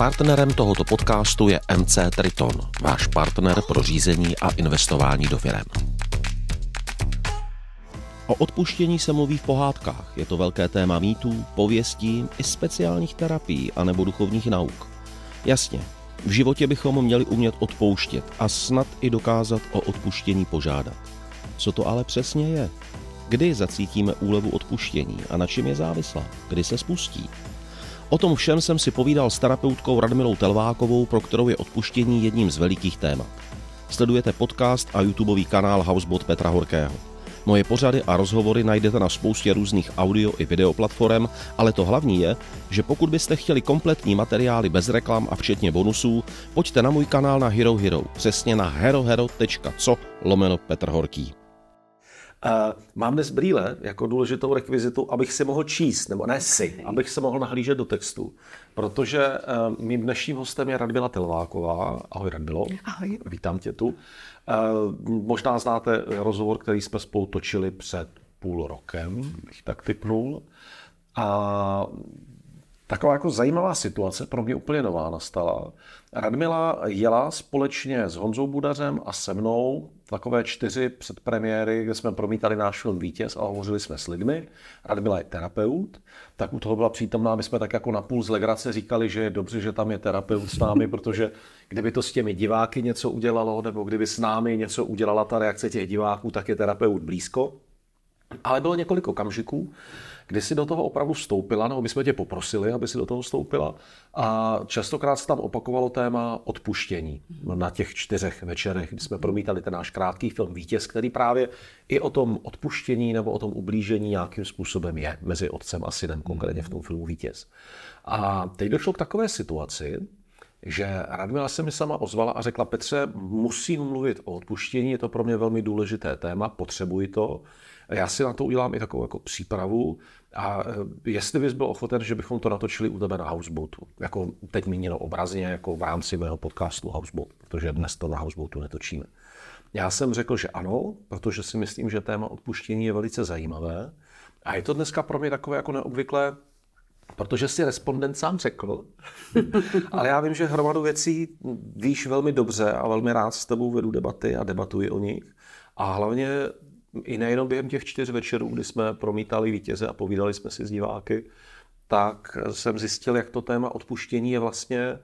Partnerem tohoto podcastu je MC Triton, váš partner pro řízení a investování do firem. O odpuštění se mluví v pohádkách. Je to velké téma mýtů, pověstí i speciálních terapií a nebo duchovních nauk. Jasně, v životě bychom měli umět odpouštět a snad i dokázat o odpuštění požádat. Co to ale přesně je? Kdy zacítíme úlevu odpuštění a na čem je závislá? Kdy se spustí? O tom všem jsem si povídal s terapeutkou Radmilou Telvákovou, pro kterou je odpuštění jedním z velikých témat. Sledujete podcast a YouTubeový kanál Housebot Petra Horkého. Moje pořady a rozhovory najdete na spoustě různých audio i video platform, ale to hlavní je, že pokud byste chtěli kompletní materiály bez reklam a včetně bonusů, pojďte na můj kanál na Hero Hero, přesně na herohero.co lomeno Petr Horký. Eh, mám dnes brýle jako důležitou rekvizitu, abych si mohl číst, nebo ne si, abych se mohl nahlížet do textu. Protože eh, mým dnešním hostem je Radmila Telváková. Ahoj Radmilo. Ahoj. Vítám tě tu. Eh, možná znáte rozhovor, který jsme spolu točili před půl rokem, bych tak typnul. A Taková jako zajímavá situace, pro mě úplně nová nastala. Radmila jela společně s Honzou Budařem a se mnou takové čtyři předpremiéry, kde jsme promítali náš film Vítěz a hovořili jsme s lidmi. Radmila je terapeut, tak u toho byla přítomná. My jsme tak jako na půl z legrace říkali, že je dobře, že tam je terapeut s námi, protože kdyby to s těmi diváky něco udělalo, nebo kdyby s námi něco udělala ta reakce těch diváků, tak je terapeut blízko. Ale bylo několik okamžiků, kdy si do toho opravdu vstoupila, nebo my jsme tě poprosili, aby si do toho vstoupila. A častokrát se tam opakovalo téma odpuštění na těch čtyřech večerech, kdy jsme promítali ten náš krátký film Vítěz, který právě i o tom odpuštění nebo o tom ublížení nějakým způsobem je mezi otcem a synem, konkrétně v tom filmu Vítěz. A teď došlo k takové situaci, že Radmila se mi sama ozvala a řekla, Petře, musím mluvit o odpuštění, je to pro mě velmi důležité téma, potřebuji to. Já si na to udělám i takovou jako přípravu. A eh, jestli bys byl ochoten, že bychom to natočili u tebe na Houseboatu, jako teď míněno obrazně, jako v rámci mého podcastu Houseboat, protože dnes to na Houseboatu netočíme. Já jsem řekl, že ano, protože si myslím, že téma odpuštění je velice zajímavé. A je to dneska pro mě takové jako neobvyklé, protože si respondent sám řekl, ale já vím, že hromadu věcí víš velmi dobře a velmi rád s tebou vedu debaty a debatuji o nich. A hlavně i nejenom během těch čtyř večerů, kdy jsme promítali vítěze a povídali jsme si s diváky, tak jsem zjistil, jak to téma odpuštění je vlastně,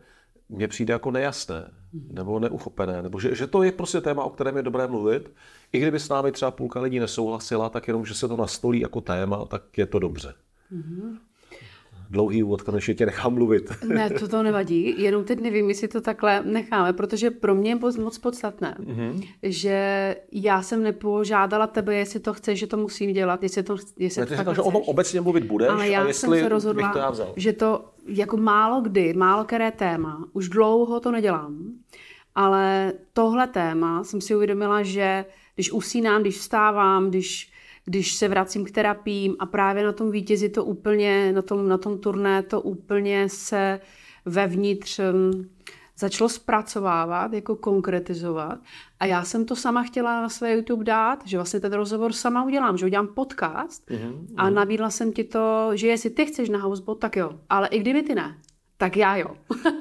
mně přijde jako nejasné, nebo neuchopené, nebo že, že to je prostě téma, o kterém je dobré mluvit. I kdyby s námi třeba půlka lidí nesouhlasila, tak jenom, že se to nastolí jako téma, tak je to dobře. Mm-hmm dlouhý úvod, konečně tě nechám mluvit. Ne, to to nevadí, jenom teď nevím, jestli to takhle necháme, protože pro mě je moc podstatné, mm-hmm. že já jsem nepožádala tebe, jestli to chceš, že to musím dělat, jestli to, jestli ne, to říkal, že o tom obecně mluvit budeš, ale já a jestli jsem se rozhodla, bych to já vzal. že to jako málo kdy, málo které téma, už dlouho to nedělám, ale tohle téma jsem si uvědomila, že když usínám, když vstávám, když když se vracím k terapiím a právě na tom vítězi to úplně, na tom, na tom turné to úplně se vevnitř hm, začalo zpracovávat, jako konkretizovat. A já jsem to sama chtěla na své YouTube dát, že vlastně ten rozhovor sama udělám, že udělám podcast mm-hmm. a mhm. nabídla jsem ti to, že jestli ty chceš na houseboat, tak jo, ale i kdyby ty ne. Tak já jo.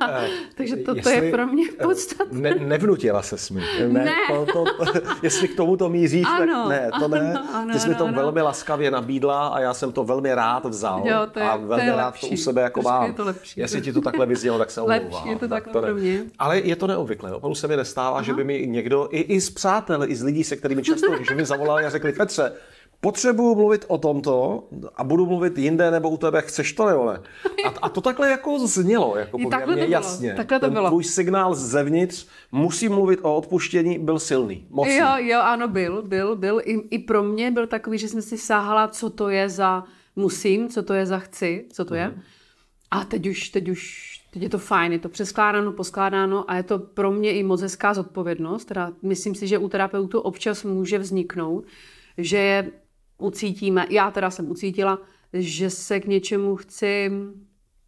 Eh, Takže to, to je pro mě eh, podstatné. Ne, nevnutila se mi. Ne, ne. To, to, jestli k tomu to míříš, ano, tak ne, to ne. Ano, ano, Ty jsi mi to ano. velmi laskavě nabídla a já jsem to velmi rád vzal. Jo, to je, a velmi to je rád lepší. to u sebe jako mám. Je Jestli ti to takhle vyznělo, tak se omlouvám. Lepší je to takhle tak to pro mě. Ale je to neobvyklé. Opravdu se mi nestává, Aha. že by mi někdo, i, i z přátel, i z lidí, se kterými často, že mi zavolali a řekli, Petře, potřebuju mluvit o tomto a budu mluvit jinde nebo u tebe, chceš to nebo ne? A, a to takhle jako znělo, jako poměrně takhle to bylo, jasně. Takhle to Ten bylo. Tvůj signál zevnitř, musím mluvit o odpuštění, byl silný, mocný. Jo, jo, ano, byl, byl, byl. I, I pro mě byl takový, že jsem si sáhala, co to je za musím, co to je za chci, co to je. Mhm. A teď už, teď už, teď je to fajn, je to přeskládáno, poskládáno a je to pro mě i moc hezká zodpovědnost, teda myslím si, že u terapeutu občas může vzniknout, že je ucítíme, já teda jsem ucítila, že se k něčemu chci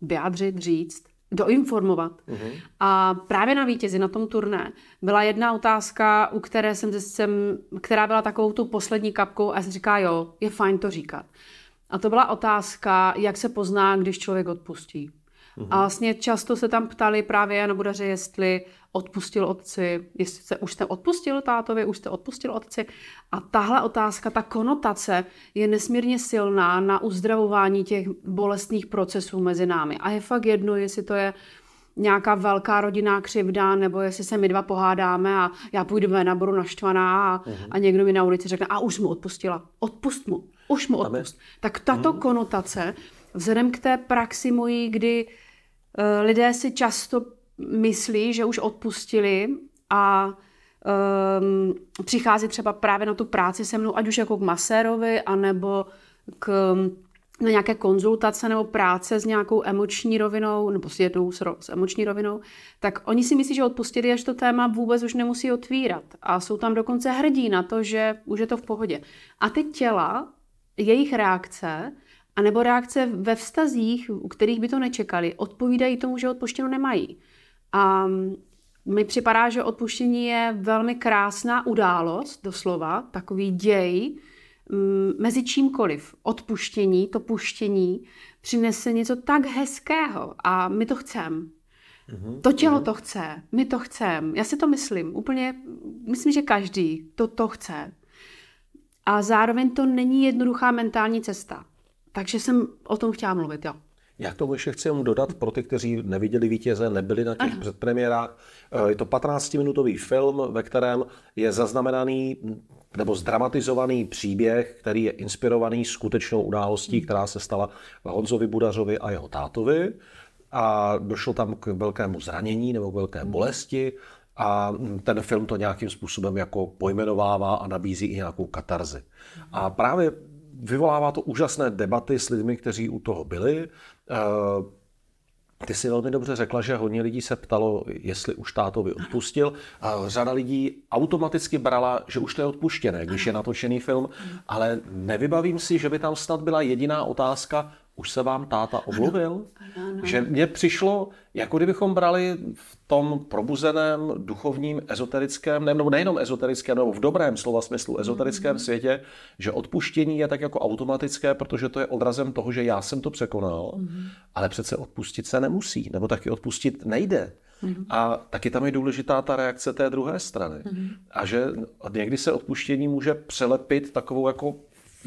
vyjádřit, říct, doinformovat. Mm-hmm. A právě na vítězi, na tom turné, byla jedna otázka, u které jsem, jsem která byla takovou tu poslední kapkou a jsem říká, jo, je fajn to říkat. A to byla otázka, jak se pozná, když člověk odpustí. Mm-hmm. A vlastně často se tam ptali právě Jana Budaře, jestli odpustil otci, jestli se už jste odpustil tátovi, už jste odpustil otci. A tahle otázka, ta konotace je nesmírně silná na uzdravování těch bolestných procesů mezi námi. A je fakt jedno, jestli to je nějaká velká rodinná křivda, nebo jestli se my dva pohádáme a já půjdu ven a budu naštvaná a, uhum. a někdo mi na ulici řekne, a už mu odpustila, odpust mu, už mu odpust. Tak tato uhum. konotace, vzhledem k té praxi mojí, kdy Eh, lidé si často myslí, že už odpustili a um, přichází třeba právě na tu práci se mnou, ať už jako k masérovi, anebo k, na nějaké konzultace nebo práce s nějakou emoční rovinou, nebo s jednou s, ro, s emoční rovinou, tak oni si myslí, že odpustili, až to téma vůbec už nemusí otvírat. A jsou tam dokonce hrdí na to, že už je to v pohodě. A ty těla, jejich reakce, a nebo reakce ve vztazích, u kterých by to nečekali, odpovídají tomu, že odpuštěno nemají. A mm, mi připadá, že odpuštění je velmi krásná událost, doslova, takový děj, mm, mezi čímkoliv. Odpuštění, to puštění přinese něco tak hezkého a my to chceme. Uhum, to tělo mhm. to chce, my to chceme. Já si to myslím, úplně, myslím, že každý to to chce. A zároveň to není jednoduchá mentální cesta. Takže jsem o tom chtěla mluvit, jo. Já k tomu ještě chci jenom dodat pro ty, kteří neviděli vítěze, nebyli na těch ano. předpremiérách. Eh, je to 15-minutový film, ve kterém je zaznamenaný nebo zdramatizovaný příběh, který je inspirovaný skutečnou událostí, která se stala Honzovi Budařovi a jeho tátovi. A došlo tam k velkému zranění nebo k velké mhm. bolesti a ten film to nějakým způsobem jako pojmenovává a nabízí i nějakou katarzi. Mhm. A právě vyvolává to úžasné debaty s lidmi, kteří u toho byli. Eh, ty si velmi dobře řekla, že hodně lidí se ptalo, jestli už by odpustil. A eh, řada lidí automaticky brala, že už to je odpuštěné, když je natočený film, ale nevybavím si, že by tam snad byla jediná otázka, už se vám táta omluvil? Že mně přišlo, jako kdybychom brali v tom probuzeném, duchovním, ezoterickém, ne, nebo nejenom ezoterickém, nebo v dobrém slova smyslu ezoterickém mm. světě, že odpuštění je tak jako automatické, protože to je odrazem toho, že já jsem to překonal, mm. ale přece odpustit se nemusí, nebo taky odpustit nejde. Mm. A taky tam je důležitá ta reakce té druhé strany. Mm. A že někdy se odpuštění může přelepit takovou jako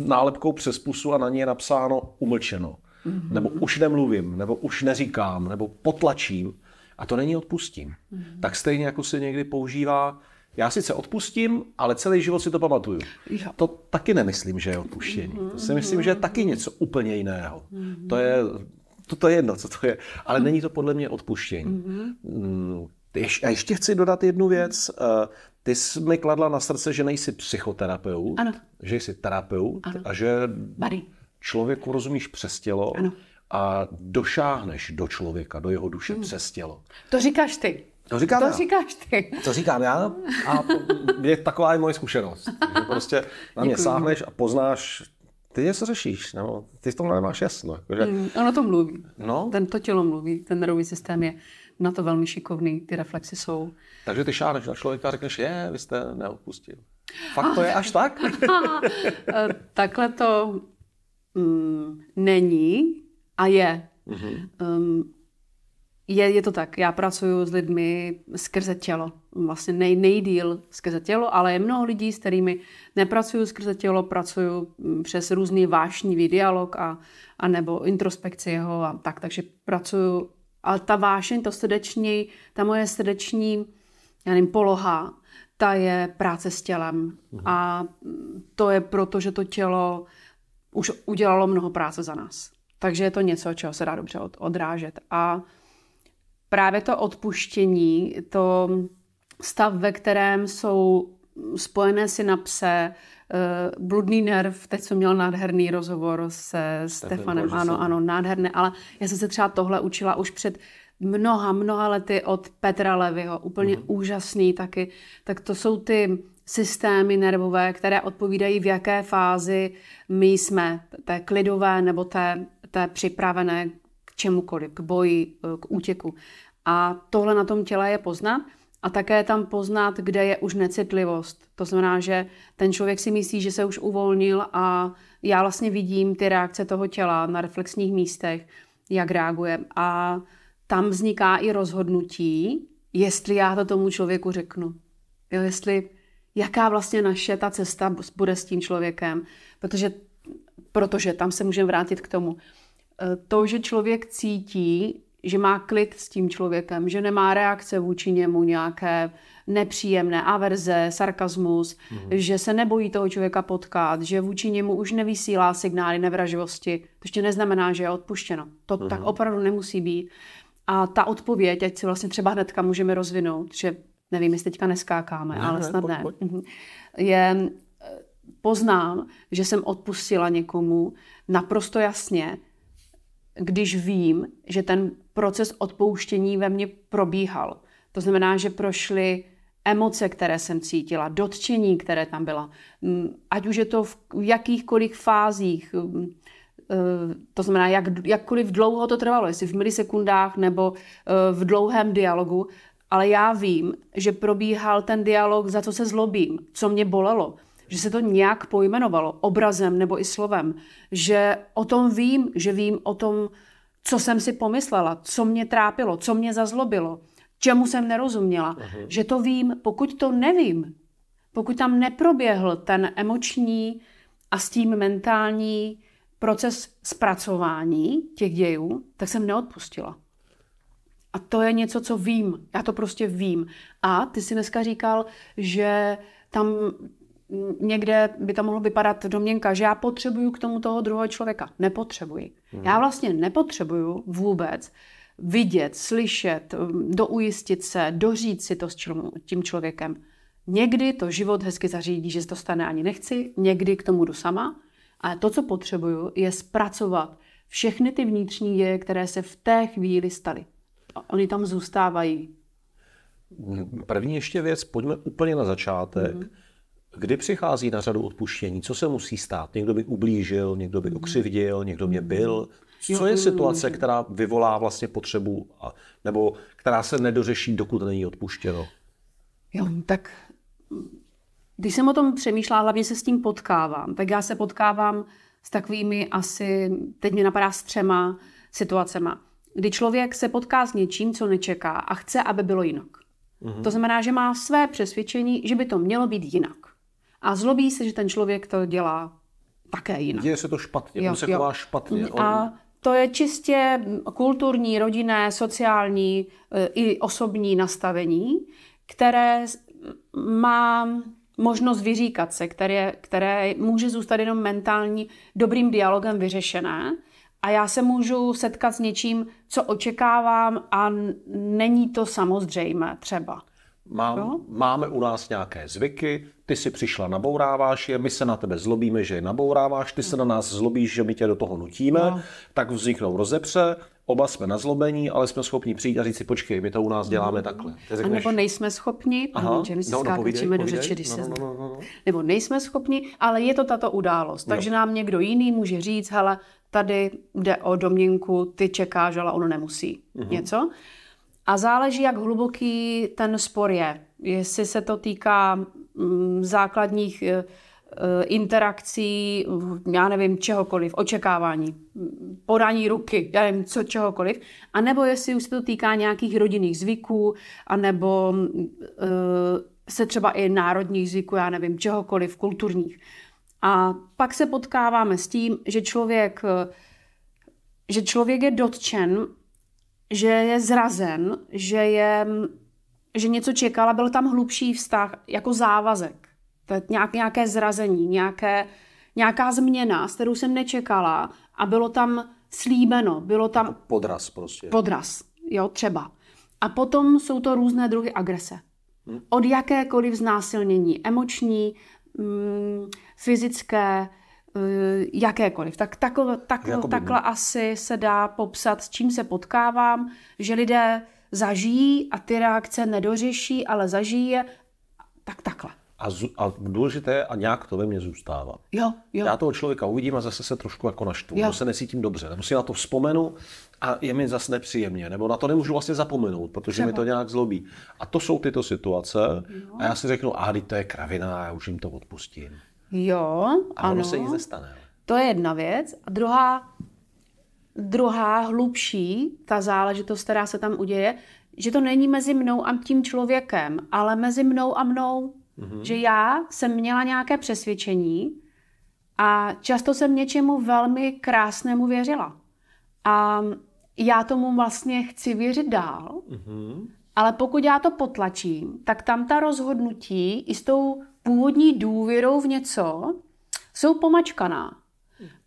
nálepkou přes pusu a na ní je napsáno umlčeno. Mm-hmm. Nebo už nemluvím, nebo už neříkám, nebo potlačím. A to není odpustím. Mm-hmm. Tak stejně jako se někdy používá, já sice odpustím, ale celý život si to pamatuju. Jo. To taky nemyslím, že je odpuštění. Mm-hmm. To si myslím, že je taky něco úplně jiného. Mm-hmm. To je to, to je jedno, co to je. Ale mhm. není to podle mě odpuštění. Mm-hmm. A ještě chci dodat jednu věc. Eh, ty jsi mi kladla na srdce, že nejsi psychoterapeut, ano. že jsi terapeut ano. a že Body. člověku rozumíš přes tělo ano. a došáhneš do člověka, do jeho duše hmm. přes tělo. To říkáš ty. To, říkám to já. říkáš ty. To říkám já a je taková i moje zkušenost. Že prostě na mě Děkuji. sáhneš a poznáš ty něco řešíš, nebo ty v tom nemáš jasno. Jakože... Hmm, ono to mluví. No? Ten, to tělo mluví, ten nervový systém je na to velmi šikovný, ty reflexy jsou. Takže ty šáneš na člověka a řekneš, je, vy jste neodpustil. Fakt ah. to je až tak? Eh, takhle to mm, není a je. Mm-hmm. Um, je, je to tak, já pracuji s lidmi skrze tělo. Vlastně nej, nejdíl skrze tělo, ale je mnoho lidí, s kterými nepracuju skrze tělo, pracuju mm, přes různý vášnivý dialog a, a nebo introspekci jeho a tak. Takže pracuju ale ta vášeň, to srdeční, ta moje srdeční, já nevím, poloha, ta je práce s tělem. Mm-hmm. A to je proto, že to tělo už udělalo mnoho práce za nás. Takže je to něco, čeho se dá dobře od, odrážet. A právě to odpuštění, to stav, ve kterém jsou spojené synapse, uh, Bludný nerv, teď jsem měl nádherný rozhovor se Stefanem, Bože, ano, ano, nádherné, ale já jsem se třeba tohle učila už před mnoha, mnoha lety od Petra Levyho, úplně mm-hmm. úžasný taky, tak to jsou ty systémy nervové, které odpovídají, v jaké fázi my jsme, té klidové nebo té, té připravené k čemukoliv, k boji, eh, k útěku. A tohle na tom těle je poznat. A také tam poznat, kde je už necitlivost. To znamená, že ten člověk si myslí, že se už uvolnil a já vlastně vidím ty reakce toho těla na reflexních místech, jak reaguje. A tam vzniká i rozhodnutí, jestli já to tomu člověku řeknu. Jo, jestli, jaká vlastně naše ta cesta bude s tím člověkem. Protože, protože tam se můžeme vrátit k tomu. E, to, že člověk cítí, že má klid s tím člověkem, že nemá reakce vůči němu nějaké nepříjemné, averze, sarkazmus, mm-hmm. že se nebojí toho člověka potkat, že vůči němu už nevysílá signály nevraživosti. To ještě neznamená, že je odpuštěno. To mm-hmm. tak opravdu nemusí být. A ta odpověď, ať si vlastně třeba hnedka můžeme rozvinout, že nevím, jestli teďka neskákáme, ne, ale ne, pojď, ne, pojď. Mhm. je eh, poznám, že jsem odpustila někomu naprosto jasně, když vím, že ten proces odpouštění ve mně probíhal. To znamená, že prošly emoce, které jsem cítila, dotčení, které tam byla, mm, ať už je to v jakýchkoliv fázích, mm, eh, to znamená, jak, jakkoliv dlouho to trvalo, jestli v milisekundách nebo eh, v dlouhém dialogu, ale já vím, že probíhal ten dialog, za co se zlobím, co mě bolelo, že se to nějak pojmenovalo obrazem nebo i slovem, že o tom vím, že vím o tom, co jsem si pomyslela, co mě trápilo, co mě zazlobilo, čemu jsem nerozuměla. Uh-huh. Že to vím, pokud to nevím, pokud tam neproběhl ten emoční a s tím mentální proces zpracování těch dějů, tak jsem neodpustila. A to je něco, co vím. Já to prostě vím. A ty si dneska říkal, že tam někde by to mohlo vypadat domněnka, že já potřebuju k tomu toho druhého člověka. Nepotřebuji. Hmm. Já vlastně nepotřebuju vůbec vidět, slyšet, um, doujistit se, doříct si to s tím člověkem. Někdy to život hezky zařídí, že se to stane ani nechci, někdy k tomu jdu sama, ale to, co potřebuju, je zpracovat všechny ty vnitřní děje, které se v té chvíli staly. Oni tam zůstávají. První ještě věc, pojďme úplně na začátek. Mm-hmm Kdy přichází na řadu odpuštění? Co se musí stát? Někdo by ublížil, někdo by ukřivdil, někdo mě byl. Co je eh, situace, eh, která vyvolá vlastně potřebu, nebo která se nedořeší, dokud není odpuštěno? Jo, tak když jsem o tom přemýšlela, hlavně se s tím potkávám, tak já se potkávám s takovými asi, teď mi napadá s třema situacema, kdy člověk se potká s něčím, co nečeká a chce, aby bylo jinak. Mm-hmm. To znamená, že má své přesvědčení, že by to mělo být jinak a zlobí se, že ten člověk to dělá také jinak. Děje se to špatně, jo, on se jo. chová špatně. A to je čistě kulturní, rodinné, sociální eh, i osobní nastavení, které má možnost vyříkat se, které, které může zůstat jenom mentální, dobrým dialogem vyřešené. A já se můžu setkat s něčím, co očekávám a není to samozřejmé třeba. Mám, no? Máme u nás nějaké zvyky, ty si přišla, nabouráváš je, my se na tebe zlobíme, že je nabouráváš, ty se na nás zlobíš, že my tě do toho nutíme, no. tak vzniknou rozepře, oba jsme nazlobení, ale jsme schopni přijít a říct si, počkej, my to u nás děláme takhle. Řekneš, a nebo nejsme schopni, Nebo nejsme schopni, ale je to tato událost. Takže no. nám někdo jiný může říct, hele, tady jde o domněnku, ty čekáš, ale ono nemusí. Mm-hmm. Něco? A záleží, jak hluboký ten spor je. Jestli se to týká mm, základních e, e, interakcí, já nevím, čehokoliv, očekávání, podání ruky, já nevím, co, čehokoliv, anebo jestli už se to týká nějakých rodinných zvyků, anebo e, se třeba i národních zvyků, já nevím, čehokoliv, kulturních. A pak se potkáváme s tím, že člověk, že člověk je dotčen že je zrazen, že, je, že něco čekal a byl tam hlubší vztah jako závazek. To je nějak, nějaké zrazení, nějaké, nějaká změna, s kterou jsem nečekala a bylo tam slíbeno, bylo tam... Podraz prostě. Podraz, jo, třeba. A potom jsou to různé druhy agrese. Hm. Od jakékoliv znásilnění, emoční, mm, fyzické, Eh, jakékoliv. Tak takhle, takhle, Jakoby, takhle no. asi se dá popsat, s čím se potkávám, že lidé zažijí a ty reakce nedořeší, ale zažijí je, tak takhle. A, z, a důležité, a nějak to ve mně zůstává. Jo, jo. Já toho člověka uvidím a zase se trošku jako naštvu, Já nebo se necítím dobře, nebo si na to vzpomenu a je mi zase nepříjemně, nebo na to nemůžu vlastně zapomenout, protože Třeba. mi to nějak zlobí. A to jsou tyto situace jo. a já si řeknu, a to je kravina, já už jim to odpustím. Jo, a ano. se jí nestane. To je jedna věc. A druhá, druhá hlubší, ta záležitost, která se tam uděje, že to není mezi mnou a tím člověkem, ale mezi mnou a mnou. Mm-hmm. Že já jsem měla nějaké přesvědčení a často jsem něčemu velmi krásnému věřila. A já tomu vlastně chci věřit dál, mm-hmm. ale pokud já to potlačím, tak tam ta rozhodnutí i s tou původní důvěrou v něco jsou pomačkaná.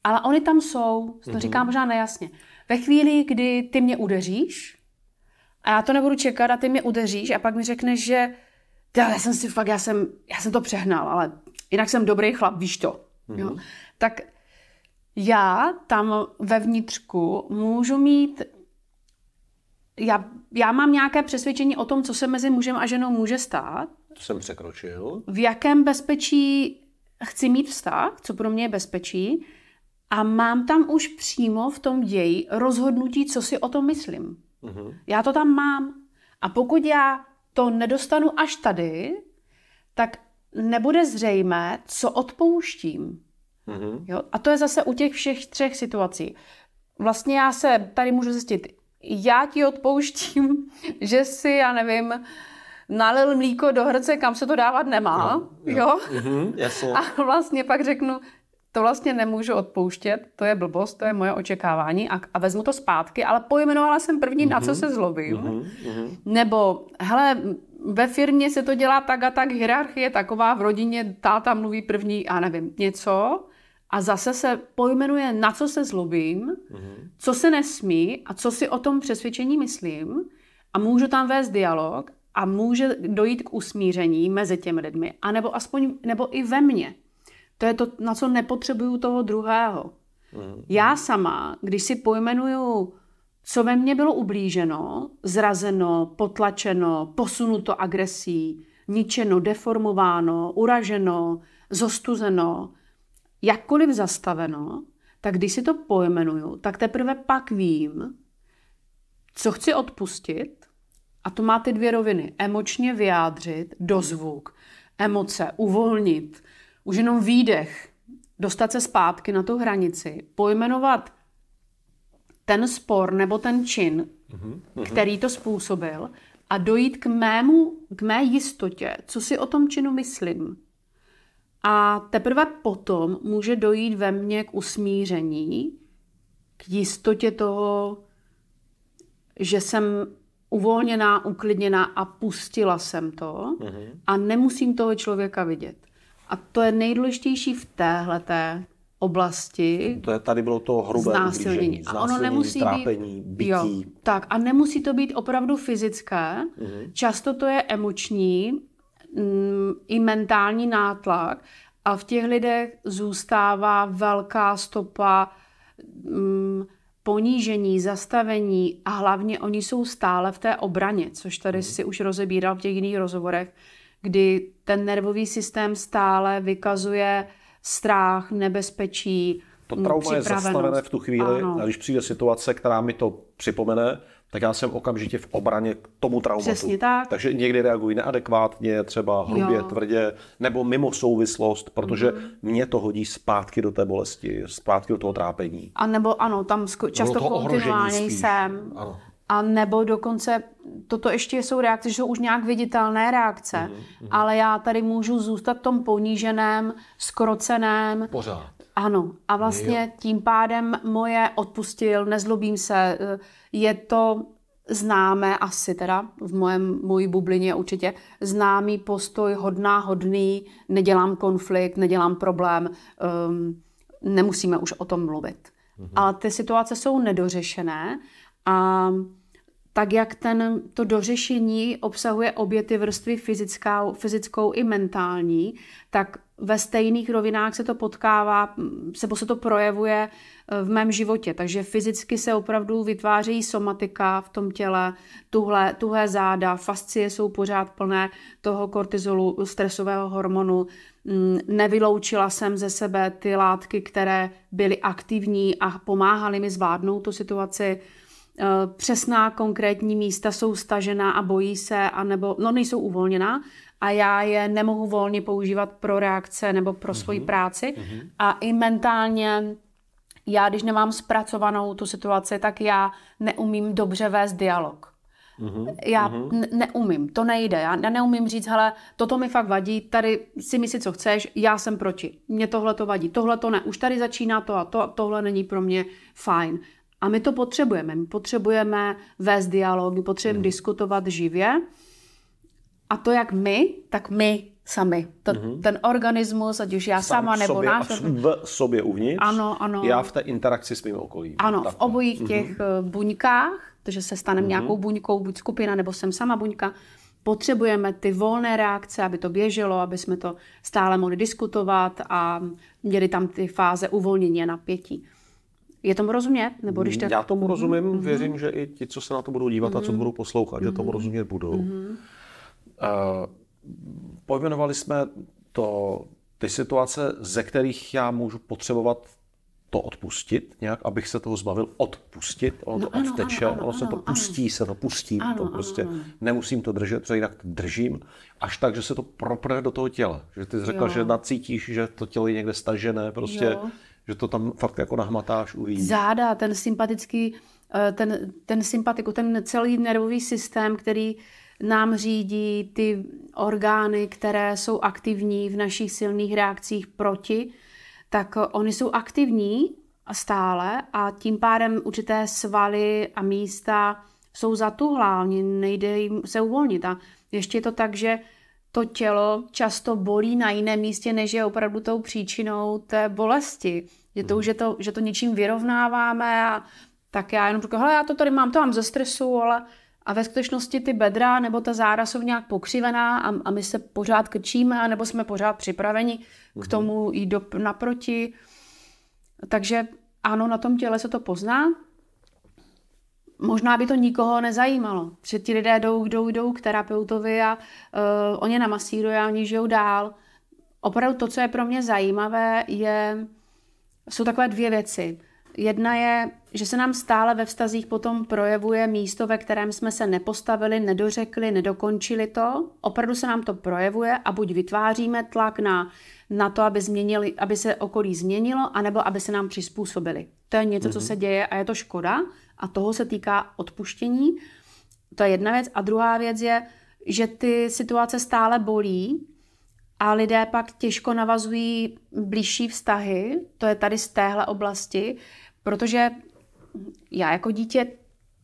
Ale oni tam jsou, to mm-hmm. říkám možná nejasně. Ve chvíli, kdy ty mě udeříš, a já to nebudu čekat a ty mě udeříš a pak mi řekneš, že já jsem si fakt, já jsem, já jsem to přehnal, ale jinak jsem dobrý chlap, víš to. Mm-hmm. Jo? Tak já tam ve vnitřku můžu mít já, já mám nějaké přesvědčení o tom, co se mezi mužem a ženou může stát to jsem překročil. V jakém bezpečí chci mít vztah, co pro mě je bezpečí, a mám tam už přímo v tom ději rozhodnutí, co si o tom myslím. Mm-hmm. Já to tam mám. A pokud já to nedostanu až tady, tak nebude zřejmé, co odpouštím. Mm-hmm. Jo? A to je zase u těch všech třech situací. Vlastně já se tady můžu zjistit, já ti odpouštím, že si, já nevím, nalil mlíko do hrce, kam se to dávat nemá, no, no. jo? jo? Mm-hmm, jasně. A vlastně pak řeknu, to vlastně nemůžu odpouštět, to je blbost, to je moje očekávání a, a vezmu to zpátky, ale pojmenovala jsem první, mm-hmm. na co mhm, se zlobím. Mm-hmm. Nebo, hele, ve firmě se to dělá tak a tak, hierarchie taková, v rodině táta mluví první, a nevím, něco a zase se pojmenuje, na co se zlobím, mm-hmm. co se nesmí a co si o tom přesvědčení myslím a můžu tam vést dialog a může dojít k usmíření mezi těmi lidmi, anebo aspoň, nebo i ve mně. To je to, na co nepotřebuju toho druhého. Mm-hmm. Já sama, když si pojmenuju, co ve mně bylo ublíženo, zrazeno, potlačeno, posunuto agresí, ničeno, deformováno, uraženo, zostuzeno, jakkoliv zastaveno, tak když si to pojmenuju, tak teprve pak vím, co chci odpustit a to má ty dvě roviny. Emočně vyjádřit, dozvuk, emoce, uvolnit, už jenom výdech, dostat se zpátky na tu hranici, pojmenovat ten spor nebo ten čin, mm-hmm. který to způsobil a dojít k mému, k mé jistotě, co si o tom činu myslím. A teprve potom může dojít ve mně k usmíření, k jistotě toho, že jsem uvolněná, uklidněná a pustila jsem to mm-hmm. a nemusím toho člověka vidět. A to je nejdůležitější v téhle té oblasti. To je, tady bylo to hrubé znásilnění. a ono nemusí trápení, být, Jo, tak a nemusí to být opravdu fyzické. Mm-hmm. Často to je emoční, m, mm, i mentální nátlak a v těch lidech zůstává velká stopa m, mm, ponížení, zastavení a hlavně oni jsou stále v té obraně, což tady mhm. si už rozebíral v těch jiných rozhovorech, kdy ten nervový systém stále vykazuje strach, nebezpečí, to trauma je zastavené v tu chvíli ano. a když přijde situace, která mi to připomene, tak já jsem okamžitě v obraně k tomu traumatu. Přesně tak. Takže někdy reagují neadekvátně, třeba hrubě, jo. tvrdě, nebo mimo souvislost, protože mm. mě to hodí zpátky do té bolesti, zpátky do toho trápení. A nebo ano, tam často kontinuálně jsem. Ano. A nebo dokonce, toto ještě jsou reakce, že jsou už nějak viditelné reakce, mm-hmm. ale já tady můžu zůstat v tom poníženém, skroceném Pořád. Ano, a vlastně jo. tím pádem moje odpustil, nezlobím se, eh, je to známé asi teda, v mojem, mojí bublině určitě, známý postoj hodná, hodný, nedělám konflikt, nedělám problém, um, nemusíme už o tom mluvit. Mhm. Ale ty situace jsou nedořešené a tak jak ten, to dořešení obsahuje obě ty vrstvy fyzickou fyzickou i mentální, tak ve stejných rovinách se to potkává, sebo se to projevuje e, v mém životě. Takže fyzicky se opravdu vytváří somatika v tom těle, tuhle, tuhé záda, fascie jsou pořád plné toho kortizolu, stresového hormonu. Nevyloučila jsem ze sebe ty látky, které byly aktivní a pomáhaly mi zvládnout tu situaci e, přesná konkrétní místa jsou stažená a bojí se, anebo, no nejsou uvolněná, a já je nemohu volně používat pro reakce nebo pro mm-hmm. práci. Mm-hmm. A i mentálně já, když nemám zpracovanou tu situaci, tak já neumím dobře vést dialog. Uhum, já uhum. neumím, to nejde. Já neumím říct, hele, toto mi fakt vadí, tady si myslí, co chceš, já jsem proti. Mně tohle to vadí, tohle to ne, už tady začíná to a to, tohle není pro mě fajn. A my to potřebujeme. My potřebujeme vést dialog, my potřebujeme uhum. diskutovat živě. A to jak my, tak my sami. Ten, mm-hmm. ten organismus, ať už já Sám sama nebo sobě náš. V sobě uvnitř. Ano, ano. Já v té interakci s mým okolím. Ano, tak. v obojích mm-hmm. těch eh, buňkách, takže se stanem mm-hmm. nějakou buňkou, buď skupina, nebo jsem sama buňka, potřebujeme ty volné reakce, aby to běželo, aby jsme to stále mohli diskutovat a měli tam ty fáze uvolnění a napětí. Je tomu rozumět? Nebo když mm, te... Já tomu rozumím, mm-hmm. věřím, že i ti, co se na to budou dívat mm-hmm. a co mhm. budou poslouchat, mm-hmm. že tomu mhm. rozumět budou. Mm-hmm. Eh, Pojmenovali jsme to, ty situace, ze kterých já můžu potřebovat to odpustit nějak, abych se toho zbavil, odpustit, ono no to no, odteče, ano, ano, ono se ano, to pustí, ano. se to pustí, ano, to prostě ano. nemusím to držet, protože jinak držím, až tak, že se to propne do toho těla, že ty jsi řekla, jo. že nacítíš, že to tělo je někde stažené, prostě, jo. že to tam fakt jako nahmatáš, uvidíš. Záda, ten sympatický, eh, ten, ten sympatiku, ten celý nervový systém, který nám řídí ty orgány, které jsou aktivní v našich silných reakcích proti, tak oni jsou aktivní stále a tím pádem určité svaly a místa jsou zatuhlá, oni nejde jim se uvolnit. A ještě je to tak, že to tělo často bolí na jiném místě, než je opravdu tou příčinou té bolesti. Je to už, mhm. že to, že to něčím vyrovnáváme a tak já jenom říkám, hele, já to tady mám, to mám ze stresu, ale a ve skutečnosti ty bedra nebo ta zára jsou nějak pokřivená a, a my se pořád krčíme, nebo jsme pořád připraveni k mhm. tomu jít do, naproti. Takže ano, na tom těle se to pozná. Možná by to nikoho nezajímalo, protože ti lidé jdou, jdou, jdou k terapeutovi a uh, eh, oni namasírují a oni žijou dál. Opravdu to, co je pro mě zajímavé, je, jsou takové dvě věci. Jedna je, že se nám stále ve vztazích potom projevuje místo, ve kterém jsme se nepostavili, nedořekli, nedokončili to. Opravdu se nám to projevuje a buď vytváříme tlak na, na to, aby, změnili, aby se okolí změnilo, anebo aby se nám přizpůsobili. To je něco, mm-hmm. co mhm. se děje a je to škoda a toho se týká odpuštění. To je jedna věc. A druhá věc je, že ty situace stále bolí a lidé pak těžko navazují blížší vztahy, to je tady z téhle oblasti, Protože já jako dítě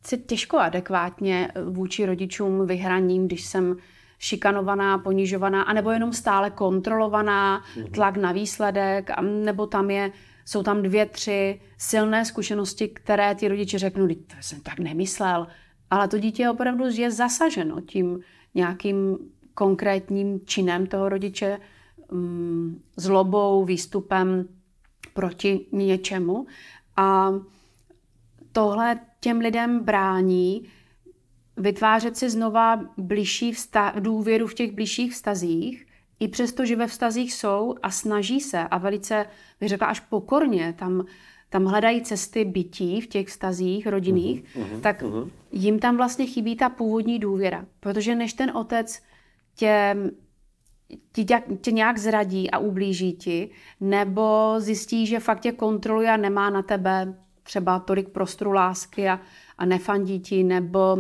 se těžko adekvátně vůči rodičům vyhraním, když jsem šikanovaná, ponižovaná, anebo jenom stále kontrolovaná, mhm. tlak na výsledek, nebo tam je, jsou tam dvě, tři silné zkušenosti, které ti rodiče řeknou, to jsem tak nemyslel, ale to dítě opravdu je zasaženo tím nějakým konkrétním činem toho rodiče, mm, zlobou, výstupem proti něčemu. A tohle těm lidem brání vytvářet si znova blížší vztah, důvěru v těch blížších vztazích, i přesto, že ve vztazích jsou a snaží se a velice, bych řekla, až pokorně tam, tam hledají cesty bytí v těch vztazích rodinných, uh-huh, tak uh-huh. jim tam vlastně chybí ta původní důvěra. Protože než ten otec tě ti tě, tě nějak zradí a ublíží ti, nebo zjistí, že fakt tě kontroluje a nemá na tebe třeba tolik prostoru lásky a, a nefandí ti, nebo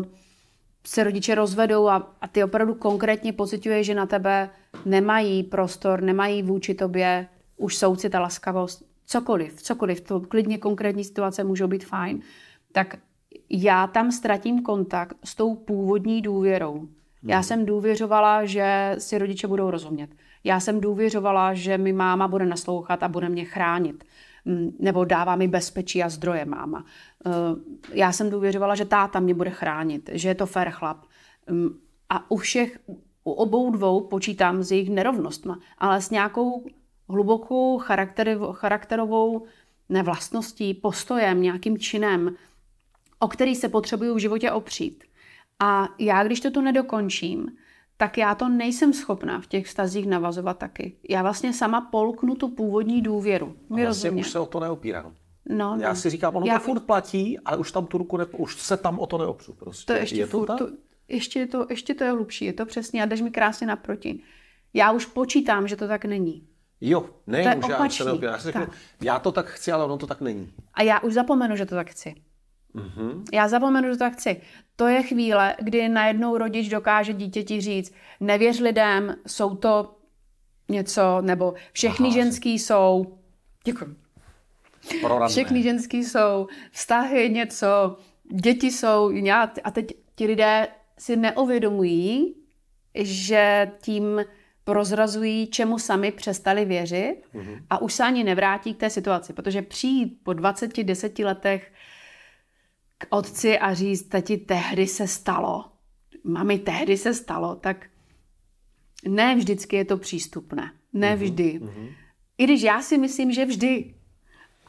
se rodiče rozvedou a, a ty opravdu konkrétně pocituješ, že na tebe nemají prostor, nemají vůči tobě už soucit a laskavost, cokoliv, cokoliv, to klidně konkrétní situace můžou být fajn, tak já tam ztratím kontakt s tou původní důvěrou. Já hmm. jsem důvěřovala, že si rodiče budou rozumět. Já jsem důvěřovala, že mi máma bude naslouchat a bude mě chránit. Mm, nebo dává mi bezpečí a zdroje máma. Eh, já jsem důvěřovala, že táta mě bude chránit, že je to fair chlap. Mm, a u všech, u obou dvou počítám s jejich nerovnostma, ale s nějakou hlubokou charakterovou nevlastností, postojem, nějakým činem, o který se potřebuju v životě opřít. A já, když to tu nedokončím, tak já to nejsem schopná v těch vztazích navazovat taky. Já vlastně sama polknu tu původní důvěru. a vlastně už se o to neopírám. No, já no. si říkám, ono já... to furt platí, ale už tam tu ruku ne... už se tam o to neopřu. Prostě. To ještě, je furt, to, to, ještě, to, ještě to je hlubší, je to přesně, a jdeš mi krásně naproti. Já už počítám, že to tak není. Jo, ne, to už já, se Já, si řeknu, já to tak chci, ale ono to tak není. A já už zapomenu, že to tak chci. Mm-hmm. Já zapomenu, že tak chci. To je chvíle, kdy najednou rodič dokáže dítěti říct, nevěř lidem, jsou to něco, nebo všechny Aha, ženský jsou... Děkuji. Proradné. Všechny ženský jsou, vztahy něco, děti jsou... Já, a teď ti lidé si neuvědomují, že tím prozrazují, čemu sami přestali věřit mm-hmm. a už se ani nevrátí k té situaci, protože přijít po 20, 10 letech k otci a říct, tati, tehdy se stalo, mami, tehdy se stalo, tak ne vždycky je to přístupné. Ne mhm, vždy. Mm-hmm. I když já si myslím, že vždy.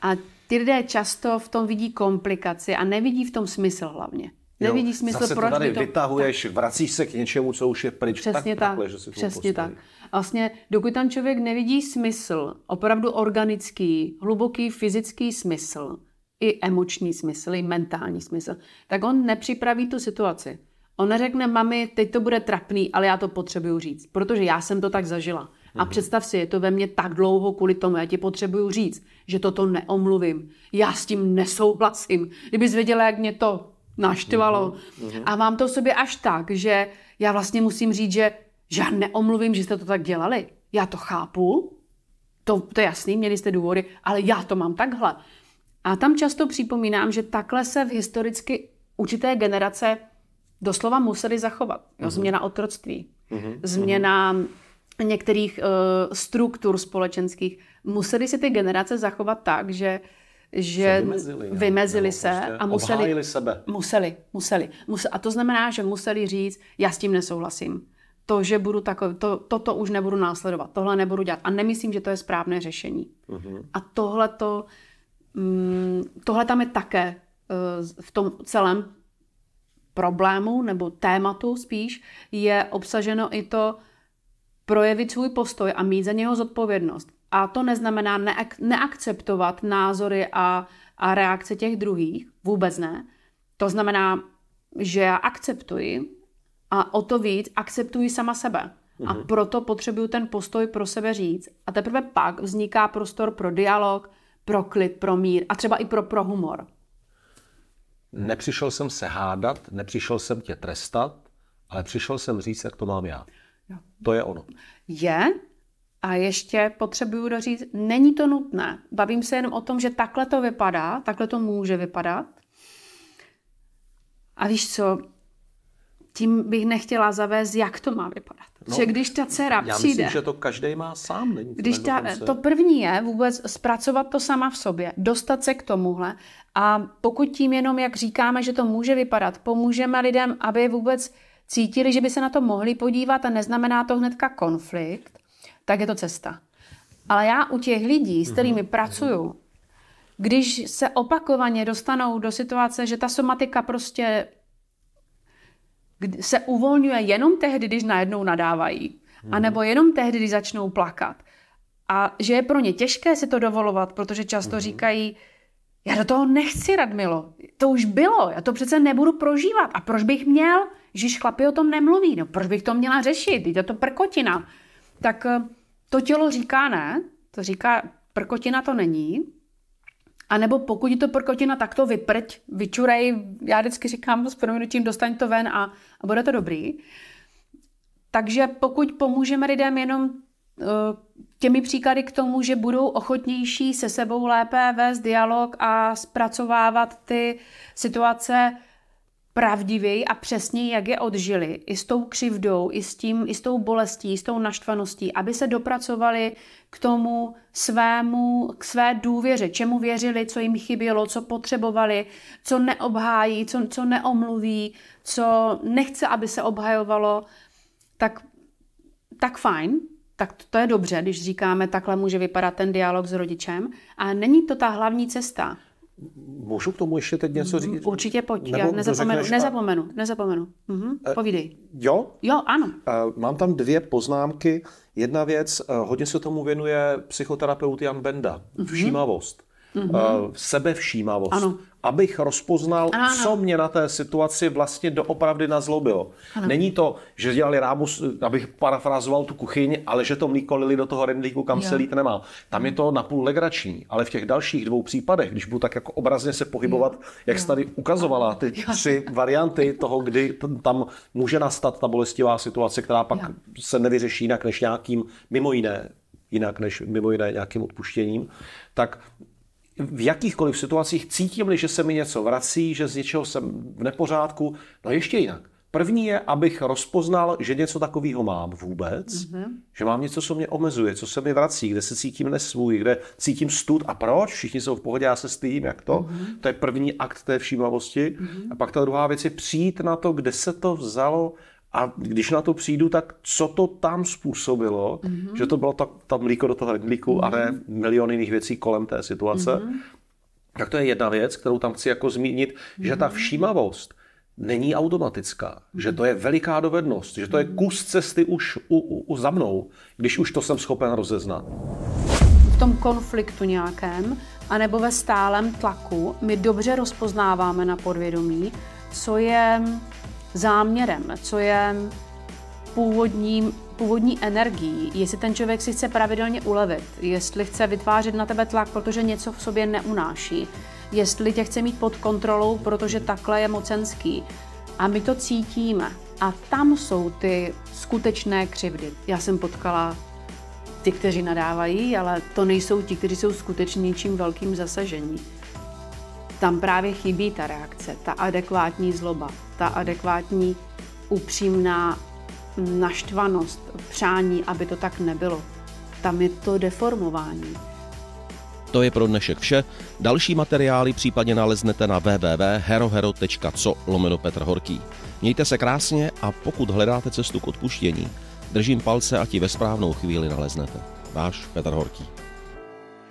A ty lidé často v tom vidí komplikaci a nevidí v tom smysl hlavně. Nevidí jo, smysl, zase proč to tady to... vytahuješ, tak. vracíš se k něčemu, co už je pryč. Přesně tak, tak takhle, že si přesně tak. Vlastně, dokud tam člověk nevidí smysl, opravdu organický, hluboký fyzický smysl, i emoční smysl, i mentální smysl, tak on nepřipraví tu situaci. On neřekne, mami, teď to bude trapný, ale já to potřebuju říct, protože já jsem to tak zažila. A mhm. představ si, je to ve mně tak dlouho kvůli tomu, já ti potřebuju říct, že toto neomluvím. Já s tím nesouhlasím. Kdyby věděla, jak mě to naštvalo. Mhm. Mhm. A mám to v sobě až tak, že já vlastně musím říct, že, že já neomluvím, že jste to tak dělali. Já to chápu, to, to je jasný, měli jste důvody, ale já to mám takhle. A tam často připomínám, že takhle se v historicky určité generace doslova museli zachovat. Jo, mhm. změna otroctví, mhm. změna některých uh, struktur společenských. Museli si ty generace zachovat tak, že že vymezili, vymezili nebo se prostě a museli, sebe. museli, museli, museli. A to znamená, že museli říct, já s tím nesouhlasím. To, že budu takový, to, toto už nebudu následovat, tohle nebudu dělat. A nemyslím, že to je správné řešení. Uh-huh. A tohle to, uh, Mm, tohle tam je také eh, v tom celém problému nebo tématu spíš, je obsaženo i to projevit svůj postoj a mít za něho zodpovědnost. A to neznamená neak- neakceptovat názory a, a reakce těch druhých, vůbec ne. To znamená, že já akceptuji a o to víc akceptuji sama sebe. A mhm. proto potřebuju ten postoj pro sebe říct. A teprve pak vzniká prostor pro dialog, pro klid, pro mír a třeba i pro, pro humor? Nepřišel jsem se hádat, nepřišel jsem tě trestat, ale přišel jsem říct, jak to mám já. Jo. To je ono. Je, a ještě potřebuju doříct, není to nutné. Bavím se jenom o tom, že takhle to vypadá, takhle to může vypadat. A víš co, tím bych nechtěla zavést, jak to má vypadat. No, že když ta dcera já přijde... Já myslím, že to každý má sám. Není když ta, to první je vůbec zpracovat to sama v sobě, dostat se k tomuhle a pokud tím jenom, jak říkáme, že to může vypadat, pomůžeme lidem, aby vůbec cítili, že by se na to mohli podívat a neznamená to hnedka konflikt, tak je to cesta. Ale já u těch lidí, s kterými mm-hmm. pracuju, když se opakovaně dostanou do situace, že ta somatika prostě se uvolňuje jenom tehdy, když najednou nadávají. Mhm. A nebo jenom tehdy, když začnou plakat. A že je pro ně těžké si to dovolovat, protože často hmm. říkají, já do toho nechci, Radmilo, to už bylo, já to přece nebudu prožívat. A proč bych měl, když chlapi o tom nemluví, no proč bych to měla řešit, je to prkotina. Tak eh, to tělo říká ne, to říká, prkotina to není, a nebo pokud je to prkotina, tak to vyprť, vyčurej, já vždycky říkám s proměnutím, dostaň to ven a, a bude to dobrý. Takže pokud pomůžeme lidem jenom eh, těmi příklady k tomu, že budou ochotnější se sebou lépe vést dialog a zpracovávat ty situace pravdivěji a přesněji, jak je odžili, i s tou křivdou, i s, tím, i s tou bolestí, i s tou naštvaností, aby se dopracovali k tomu svému, k své důvěře, čemu věřili, co jim chybělo, co potřebovali, co neobhájí, co, co neomluví, co nechce, aby se obhajovalo, tak, tak fajn, tak to, to je dobře, když říkáme, takhle může vypadat ten dialog s rodičem, a není to ta hlavní cesta. Můžu k tomu ještě teď něco mm, říct? Určitě pojď, Nebo já nezapomenu, řekneš, nezapomenu, nezapomenu. Mhm, uh, povídej. Jo? Jo, ano. Uh, mám tam dvě poznámky. Jedna věc, uh, hodně se tomu věnuje psychoterapeut Jan Benda, mhm. všímavost mm-hmm. uh, sebevšímavost. Ano. Abych rozpoznal, ano, ano. co mě na té situaci vlastně doopravdy nazlobilo. Ano. Není to, že dělali rámu, abych parafrazoval tu kuchyň, ale že to mlíko lili do toho rendlíku, kam jo. se lít nemá. Tam je to napůl legrační, ale v těch dalších dvou případech, když budu tak jako obrazně se pohybovat, jo. jak jsi tady ukazovala ty jo. tři varianty toho, kdy tam může nastat ta bolestivá situace, která pak jo. se nevyřeší jinak než nějakým, mimo jiné, jinak než mimo jiné nějakým odpuštěním, tak v jakýchkoliv situacích cítím že se mi něco vrací, že z něčeho jsem v nepořádku, no ještě jinak. První je, abych rozpoznal, že něco takového mám vůbec, mm-hmm. že mám něco, co mě omezuje, co se mi vrací, kde se cítím nesvůj, kde cítím stud a proč, všichni jsou v pohodě, já se stydím, jak to. Mm-hmm. To je první akt té všímavosti. Mm-hmm. A pak ta druhá věc je přijít na to, kde se to vzalo, a když na to přijdu, tak co to tam způsobilo, mm-hmm. že to bylo ta, ta mlíko do toho hrnlíku mm-hmm. a ne mhm. milion jiných věcí kolem té situace, mm-hmm. tak to je jedna věc, kterou tam chci jako zmínit, mm-hmm. že ta mhm. všímavost není automatická, mm-hmm. že mhm. to je veliká dovednost, že to je kus cesty už u, u, u za mnou, když už to jsem schopen rozeznat. V tom konfliktu nějakém, anebo ve stálem tlaku, my dobře rozpoznáváme na podvědomí, co je záměrem, co je původním, původní energií, jestli ten člověk si chce pravidelně ulevit, jestli chce vytvářet na tebe tlak, protože něco v sobě neunáší, jestli tě chce mít pod kontrolou, protože takhle je mocenský. A my to cítíme. A tam jsou ty skutečné křivdy. Já jsem potkala ty, kteří nadávají, ale to nejsou ti, kteří jsou skutečně něčím velkým zasažení. Tam právě chybí ta reakce, ta adekvátní zloba ta adekvátní, upřímná naštvanost, přání, aby to tak nebylo. Tam je to deformování. To je pro dnešek vše. Další materiály případně naleznete na www.herohero.co lomeno Petr Horký. Mějte se krásně a pokud hledáte cestu k odpuštění, držím palce a ti ve správnou chvíli naleznete. Váš Petr Horký.